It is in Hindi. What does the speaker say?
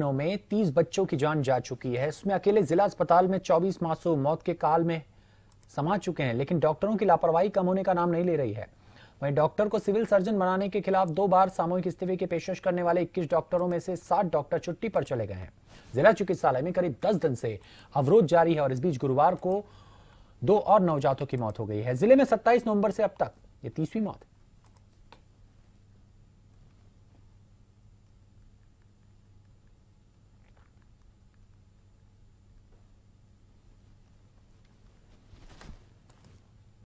दिनों में 30 बच्चों की जान जा चुकी है इसमें अकेले जिला अस्पताल में 24 मासूम मौत के काल में समा चुके हैं लेकिन डॉक्टरों की लापरवाही कम होने का नाम नहीं ले रही है वहीं डॉक्टर को सिविल सर्जन बनाने के खिलाफ दो बार सामूहिक इस्तीफे की पेशकश करने वाले इक्कीस डॉक्टरों में से सात डॉक्टर छुट्टी पर चले गए हैं जिला चिकित्सालय में करीब दस दिन से अवरोध जारी है और इस बीच गुरुवार को दो और नवजातों की मौत हो गई है जिले में सत्ताईस नवंबर से अब तक ये तीसवीं मौत